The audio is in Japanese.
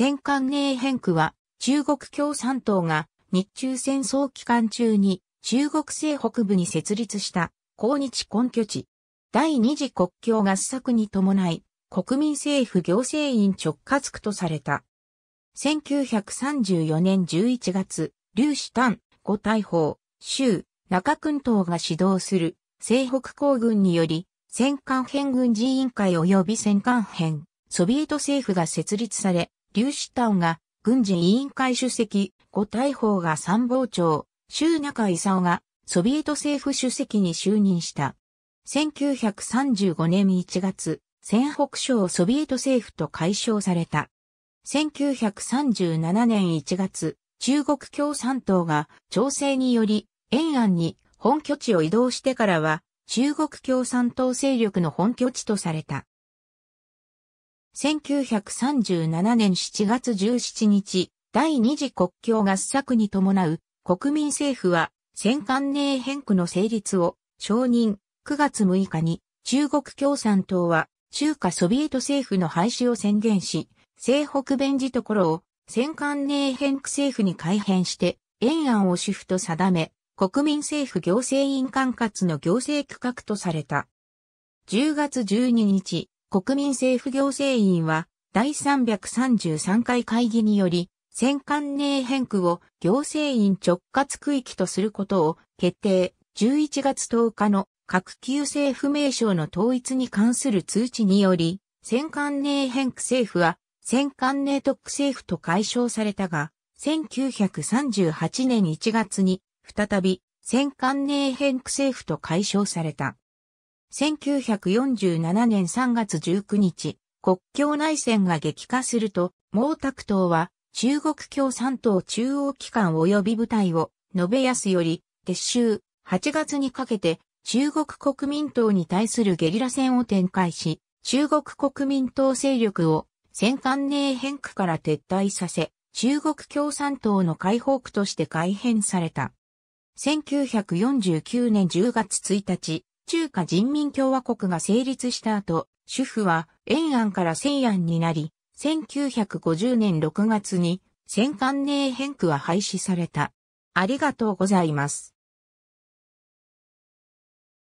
戦艦寧変区は中国共産党が日中戦争期間中に中国西北部に設立した抗日根拠地。第二次国境合作に伴い国民政府行政院直轄区とされた。1934年11月、劉士丹、五大砲、州、中君党が指導する西北航軍により、戦艦編軍事委員会及び戦艦編、ソビエト政府が設立され、劉タ丹が軍事委員会主席、五大砲が参謀長、周中勲がソビエト政府主席に就任した。1935年1月、戦北省ソビエト政府と解消された。1937年1月、中国共産党が調整により、延安に本拠地を移動してからは、中国共産党勢力の本拠地とされた。1937年7月17日、第二次国境合作に伴う国民政府は戦艦寧変区の成立を承認9月6日に中国共産党は中華ソビエト政府の廃止を宣言し、西北弁寺ところを戦艦寧変区政府に改変して延安を主府と定め、国民政府行政院管轄の行政区画とされた。10月12日、国民政府行政院は第333回会議により、戦艦名変区を行政院直轄区域とすることを決定、11月10日の各級政府名称の統一に関する通知により、戦艦名変区政府は戦艦名特区政府と解消されたが、1938年1月に再び戦艦名変区政府と解消された。1947年3月19日、国境内戦が激化すると、毛沢東は中国共産党中央機関及び部隊を延べ安より撤収、8月にかけて中国国民党に対するゲリラ戦を展開し、中国国民党勢力を戦艦寧変区から撤退させ、中国共産党の解放区として改編された。1949年10月1日、中華人民共和国が成立した後、主婦は延安から西安になり、1950年6月に戦艦寧変区は廃止された。ありがとうございます。